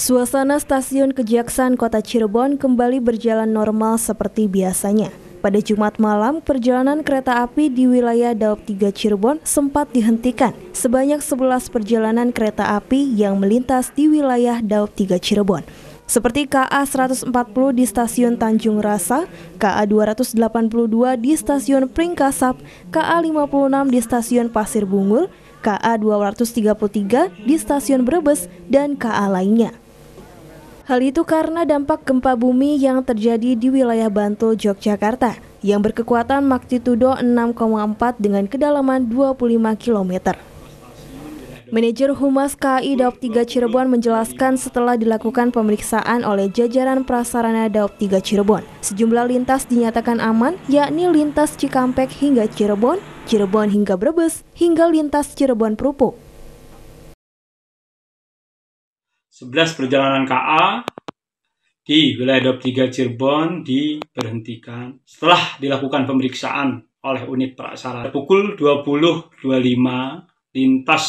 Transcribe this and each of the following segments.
Suasana stasiun Kejaksaan Kota Cirebon kembali berjalan normal seperti biasanya. Pada Jumat malam, perjalanan kereta api di wilayah Daob 3 Cirebon sempat dihentikan. Sebanyak 11 perjalanan kereta api yang melintas di wilayah Daob 3 Cirebon. Seperti KA 140 di stasiun Tanjung Rasa, KA 282 di stasiun Pringkasap, KA 56 di stasiun Pasir Bungur, KA 233 di stasiun Brebes, dan KA lainnya. Hal itu karena dampak gempa bumi yang terjadi di wilayah Bantul, Yogyakarta yang berkekuatan magnitudo 6,4 dengan kedalaman 25 km. Manajer Humas KAI Daop 3 Cirebon menjelaskan setelah dilakukan pemeriksaan oleh jajaran prasarana Daop 3 Cirebon, sejumlah lintas dinyatakan aman, yakni lintas Cikampek hingga Cirebon, Cirebon hingga Brebes, hingga lintas Cirebon Perupuk. 11 perjalanan KA di wilayah 23 Cirebon diberhentikan setelah dilakukan pemeriksaan oleh unit prasarana pukul 20.25 lintas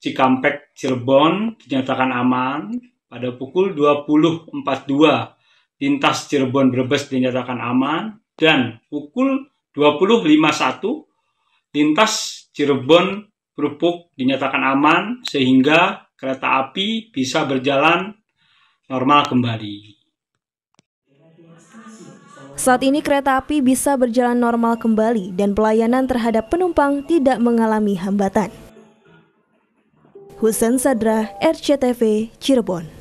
Cikampek Cirebon dinyatakan aman pada pukul 20.42 lintas Cirebon Brebes dinyatakan aman dan pukul 20.51 lintas Cirebon Brupuk dinyatakan aman sehingga kereta api bisa berjalan normal kembali. Saat ini kereta api bisa berjalan normal kembali dan pelayanan terhadap penumpang tidak mengalami hambatan. Husen Sadra, RCTV, Cirebon.